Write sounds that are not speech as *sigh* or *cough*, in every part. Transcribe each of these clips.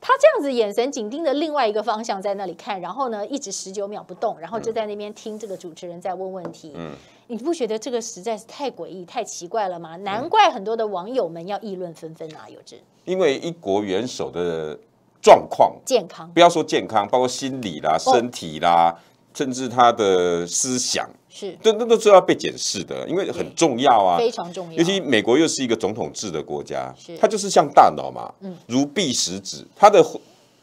他这样子眼神紧盯着另外一个方向，在那里看，然后呢，一直十九秒不动，然后就在那边听这个主持人在问问题。嗯，你不觉得这个实在是太诡异、太奇怪了吗？难怪很多的网友们要议论纷纷啊，有志。因为一国元首的状况，健康不要说健康，包括心理啦、身体啦，甚至他的思想。是对，那都知道被检视的，因为很重要啊，非常重要。尤其美国又是一个总统制的国家，它就是像大脑嘛，如臂使指，它的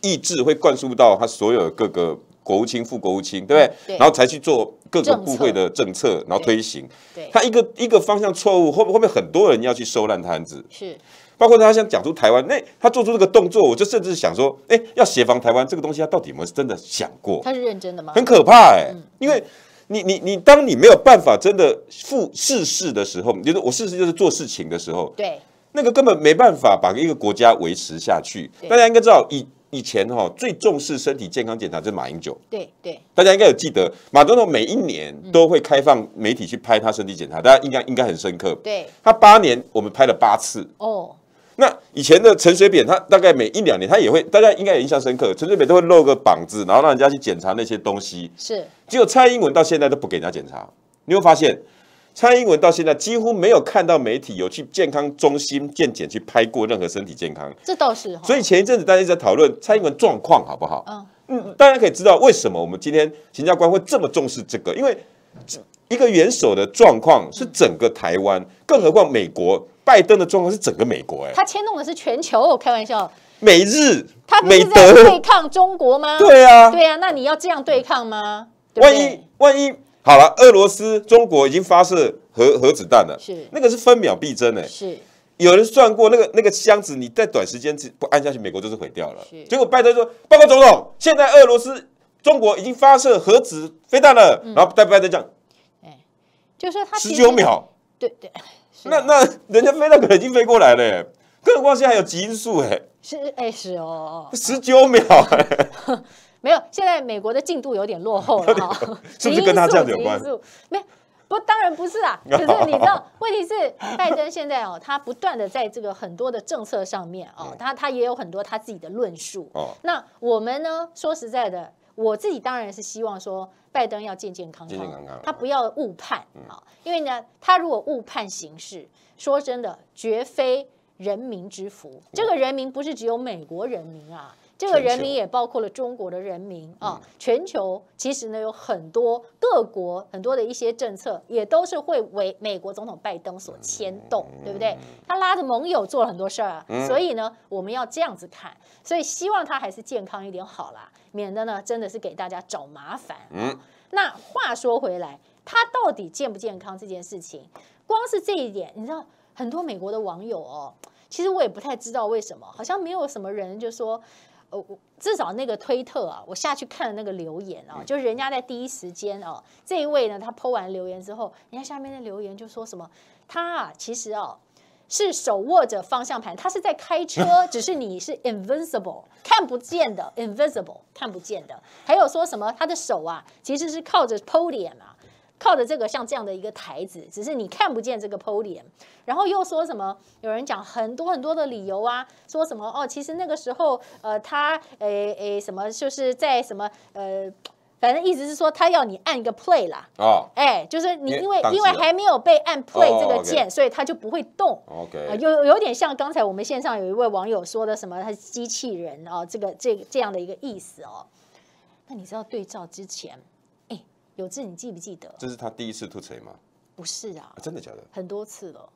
意志会灌输到他所有各个国务卿、副国务卿，对不对？然后才去做各个部会的政策，然后推行。对，他一个一个方向错误，后后面很多人要去收烂摊子。是，包括他想讲出台湾，那他做出这个动作，我就甚至想说，哎，要协防台湾这个东西，他到底有没有真的想过？他是认真的吗？很可怕，哎，因为。你你你，当你没有办法真的复事事的时候，就是我事事就是做事情的时候，对，那个根本没办法把一个国家维持下去。大家应该知道，以以前哈最重视身体健康检查是马英九，对对，大家应该有记得，马总统每一年都会开放媒体去拍他身体检查，大家应该应该很深刻。对，他八年我们拍了八次。哦。那以前的陈水扁，他大概每一两年，他也会，大家应该也印象深刻，陈水扁都会露个膀子，然后让人家去检查那些东西。是，结果蔡英文到现在都不给人家检查。你会发现，蔡英文到现在几乎没有看到媒体有去健康中心健检去拍过任何身体健康。这倒是。所以前一阵子大家一直在讨论蔡英文状况好不好？嗯嗯。大家可以知道为什么我们今天行政官会这么重视这个，因为一个元首的状况是整个台湾，更何况美国。拜登的状况是整个美国，哎，他牵动的是全球。开玩笑，美日，他不是在对抗中国吗？对啊，对啊，那你要这样对抗吗？万一万一好了，俄罗斯、中国已经发射核核子弹了，是那个是分秒必争诶。是有人算过，那个那个箱子你在短时间不按下去，美国就是毁掉了。结果拜登说：“报告总统，现在俄罗斯、中国已经发射核子飞弹了。”然后，拜拜登讲：“哎，就是他十九秒。”对对。那那人家飞到已经飞过来了，更何况现在还有极因树哎，是哎是哦，十九秒，*laughs* 没有，现在美国的进度有点落后了哈，是不是跟他这样子有关？没，不，当然不是啊，*laughs* 可是你知道，问题是拜登现在哦，他不断的在这个很多的政策上面哦，他他也有很多他自己的论述哦，那我们呢，说实在的。我自己当然是希望说，拜登要健健康康，他不要误判啊！因为呢，他如果误判形势，说真的，绝非人民之福。这个人民不是只有美国人民啊。这个人民也包括了中国的人民啊，全球其实呢有很多各国很多的一些政策，也都是会为美国总统拜登所牵动，对不对？他拉着盟友做了很多事儿，啊，所以呢，我们要这样子看。所以希望他还是健康一点好了，免得呢真的是给大家找麻烦。嗯，那话说回来，他到底健不健康这件事情，光是这一点，你知道很多美国的网友哦，其实我也不太知道为什么，好像没有什么人就说。哦，至少那个推特啊，我下去看了那个留言啊，就是人家在第一时间啊，这一位呢，他剖完留言之后，人家下面的留言就说什么，他啊其实哦是手握着方向盘，他是在开车，*laughs* 只是你是 invincible 看不见的，invisible 看不见的，还有说什么他的手啊其实是靠着 podium 啊。靠着这个像这样的一个台子，只是你看不见这个 podium，然后又说什么？有人讲很多很多的理由啊，说什么哦？其实那个时候，呃，他诶诶，什么就是在什么呃，反正意思是说他要你按一个 play 啦。哦。哎，就是你因为因为还没有被按 play 这个键，所以他就不会动。OK。有有点像刚才我们线上有一位网友说的什么，他是机器人哦，这个这这样的一个意思哦。那你知道对照之前？有志，你记不记得？这是他第一次吐槽吗？不是啊！真的假的？很多次了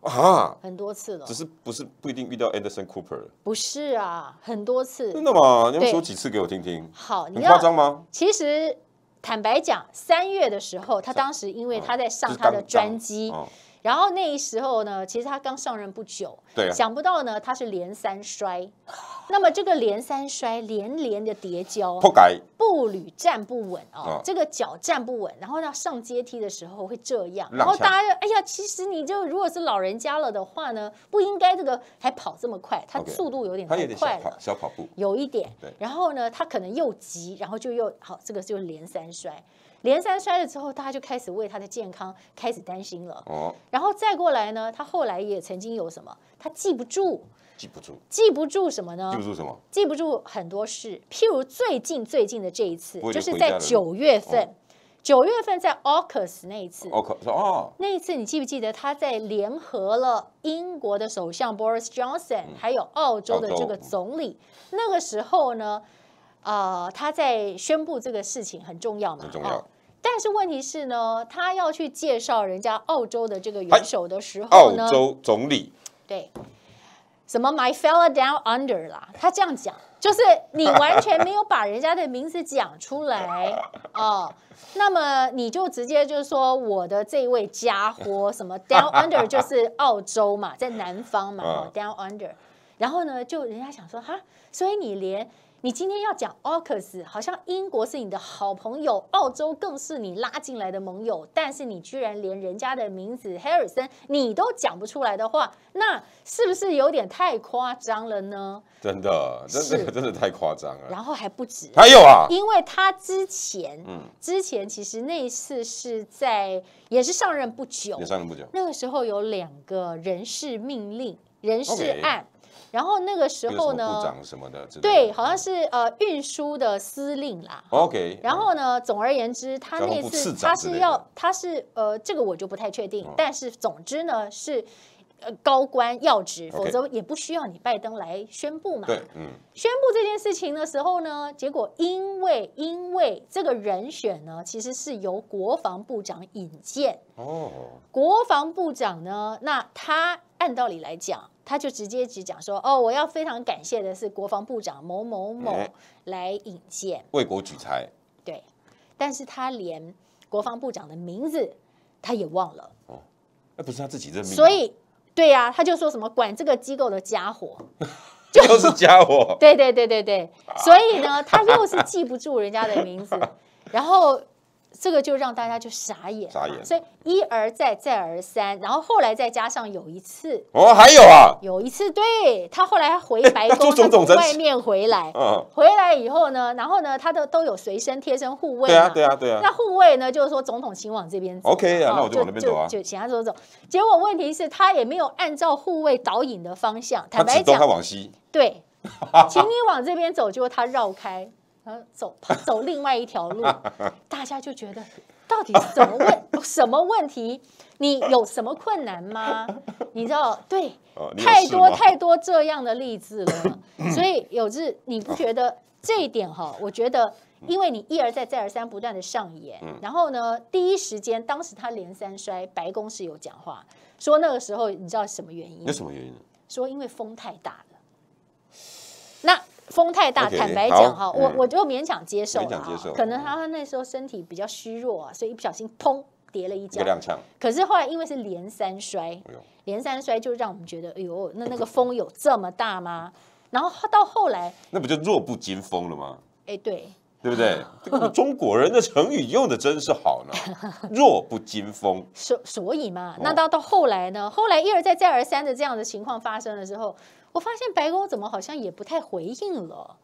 啊！很多次了，只是不是不一定遇到 Anderson Cooper。不是啊，很多次。真的吗？你要说几次给我听听？好，你夸张吗？其实坦白讲，三月的时候，他当时因为他在上他的专机。然后那时候呢，其实他刚上任不久，想不到呢，他是连三摔。那么这个连三摔，连连的跌跤，步履站不稳啊，这个脚站不稳，然后要上阶梯的时候会这样。然后大家就哎呀，其实你就如果是老人家了的话呢，不应该这个还跑这么快，他速度有点，太快了，小跑步有一点。然后呢，他可能又急，然后就又好，这个就连三摔。连山摔了之后，大家就开始为他的健康开始担心了。哦，然后再过来呢，他后来也曾经有什么？他记不住，记不住，记不住什么呢？记不住什么？记不住很多事，譬如最近最近的这一次，就是在九月份，九月份在 AUKUS 那一次，AUKUS 哦，那一次你记不记得他在联合了英国的首相 Boris Johnson，还有澳洲的这个总理，那个时候呢？啊，他在宣布这个事情很重要嘛？很重要。但是问题是呢，他要去介绍人家澳洲的这个元首的时候呢，澳洲总理对什么 My fellow down under 啦，他这样讲，就是你完全没有把人家的名字讲出来 *laughs* 哦。那么你就直接就是说我的这位家伙什么 down under 就是澳洲嘛，在南方嘛，*laughs* down under。然后呢，就人家想说哈，所以你连。你今天要讲 a u k u s 好像英国是你的好朋友，澳洲更是你拉进来的盟友，但是你居然连人家的名字 Harrison 你都讲不出来的话，那是不是有点太夸张了呢？真的，真的，真的太夸张了。然后还不止，还有啊，因为他之前，嗯，之前其实那一次是在也是上任不久，也上任不久，那个时候有两个人事命令，人事案。然后那个时候呢，部长什么的，对，好像是呃运输的司令啦。OK。然后呢，总而言之，他那次他是要他是呃，这个我就不太确定。但是总之呢，是呃高官要职，否则也不需要你拜登来宣布嘛。对，嗯。宣布这件事情的时候呢，结果因为因为这个人选呢，其实是由国防部长引荐。哦。国防部长呢，那他按道理来讲。他就直接只讲说：“哦，我要非常感谢的是国防部长某某某来引荐，为国举才。”对，但是他连国防部长的名字他也忘了。哦，那不是他自己任命，所以对呀，他就说什么管这个机构的家伙，*laughs* 就是家伙。对对对对对，所以呢，他又是记不住人家的名字，*laughs* 然后。这个就让大家就傻眼，傻眼。所以一而再，再而三。然后后来再加上有一次哦，还有啊，有一次，对他后来回白 *laughs* 宫，他从总外面回来，嗯，回来以后呢，然后呢，他的都有随身贴身护卫，对啊，对啊，对啊。那护卫呢，就是说总统请往这边，OK 啊，那我就往那边走啊，就请他走走。结果问题是他也没有按照护卫导引的方向，坦白讲，他往西，对，*laughs* 请你往这边走，结果他绕开。走走另外一条路，*laughs* 大家就觉得到底什么问 *laughs* 什么问题？你有什么困难吗？*laughs* 你知道，对，太多太多这样的例子了。所以有日你不觉得这一点哈？我觉得，因为你一而再、再而三不断的上演，然后呢，第一时间当时他连三摔，白宫是有讲话，说那个时候你知道什么原因？有什么原因呢？说因为风太大了。那。风太大，坦白讲哈，我我就勉强接受，勉接受。可能他他那时候身体比较虚弱啊，所以一不小心砰跌了一跤，可是后来因为是连三摔，连三摔就让我们觉得哎呦，那那个风有这么大吗？然后到后来，那不就弱不禁风了吗？哎，对，对不对？*laughs* 中国人的成语用的真是好呢，*laughs* 弱不禁风。所所以嘛，那到到后来呢？后来一而再再而三的这样的情况发生了之后。我发现白宫怎么好像也不太回应了，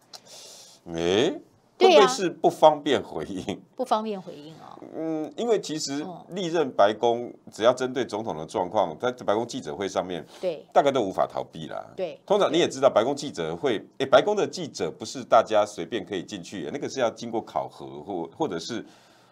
哎，对呀，是不方便回应，不方便回应啊。嗯，因为其实历任白宫只要针对总统的状况，在白宫记者会上面，对，大概都无法逃避啦。对，通常你也知道，白宫记者会，哎，白宫的记者不是大家随便可以进去，那个是要经过考核或或者是。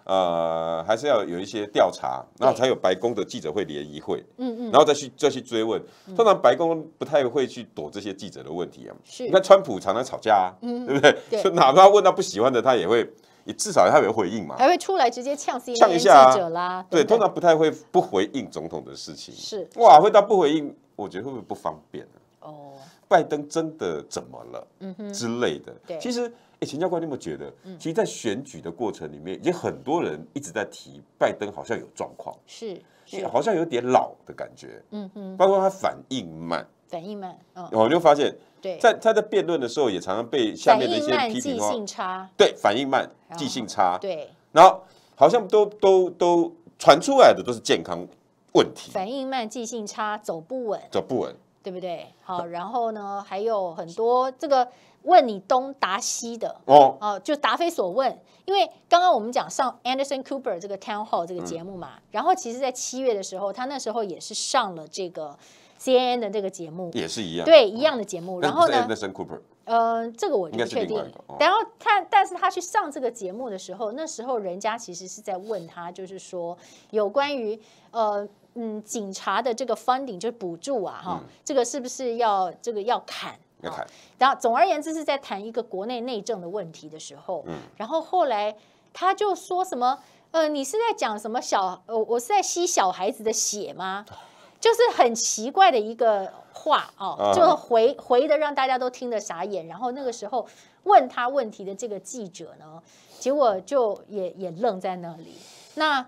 呃，还是要有一些调查，然后才有白宫的记者会联谊会，嗯嗯，然后再去再去追问。通常白宫不太会去躲这些记者的问题啊。是，你看川普常常吵架啊，嗯，对不对？就哪怕问到不喜欢的，他也会，也至少他有回应嘛。还会出来直接呛 C 呛一下记者啦，对，通常不太会不回应总统的事情。是，哇，会到不回应，我觉得会不会不方便哦，拜登真的怎么了？嗯哼之类的。对，其实。秦教官，你有没觉得？其实，在选举的过程里面，已很多人一直在提拜登好像有状况，是好像有点老的感觉。嗯嗯，包括他反应慢，反应慢，然我你就发现，在他在辩论的时候，也常常被下面的一些批评说，对，反应慢，记性差，对。然后好像都都都传出来的都是健康问题，反应慢，记性差，走不稳，走不稳，对不对？好，然后呢，还有很多这个。问你东答西的哦哦，就答非所问。因为刚刚我们讲上 Anderson Cooper 这个 Town Hall 这个节目嘛，然后其实，在七月的时候，他那时候也是上了这个 CNN 的这个节目，也是一样，对一样的节目。然后呢，Anderson Cooper，呃，这个我就不确定。然后他，但是他去上这个节目的时候，那时候人家其实是在问他，就是说有关于呃嗯警察的这个 funding 就是补助啊哈，这个是不是要这个要砍？然后，总而言之是在谈一个国内内政的问题的时候，嗯，然后后来他就说什么，呃，你是在讲什么小，我是在吸小孩子的血吗？*laughs* 就是很奇怪的一个话哦，就回回的让大家都听得傻眼。然后那个时候问他问题的这个记者呢，结果就也也愣在那里。那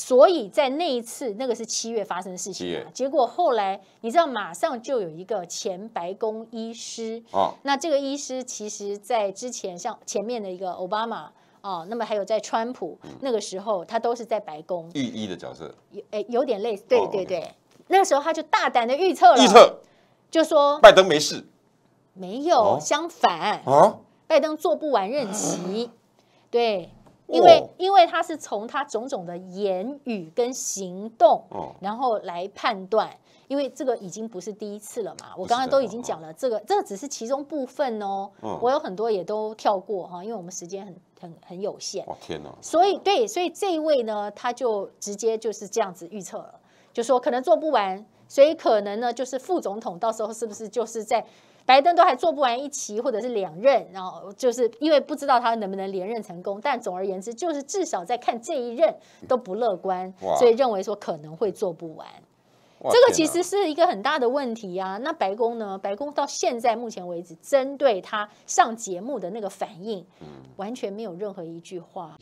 所以在那一次，那个是七月发生的事情。七结果后来你知道，马上就有一个前白宫医师哦，那这个医师其实在之前像前面的一个奥巴马啊，那么还有在川普那个时候，他都是在白宫御医的角色，有哎，有点类似，对对对，那个时候他就大胆的预测了，预测就说拜登没事，没有，相反啊，拜登做不完任期，对。因为因为他是从他种种的言语跟行动，哦，然后来判断，因为这个已经不是第一次了嘛，我刚刚都已经讲了，这个这个只是其中部分哦，我有很多也都跳过哈，因为我们时间很很很有限，哇天哦，所以对，所以这一位呢，他就直接就是这样子预测了，就说可能做不完，所以可能呢就是副总统到时候是不是就是在。拜登都还做不完一期或者是两任，然后就是因为不知道他能不能连任成功，但总而言之，就是至少在看这一任都不乐观，所以认为说可能会做不完，这个其实是一个很大的问题啊。那白宫呢？白宫到现在目前为止，针对他上节目的那个反应，完全没有任何一句话。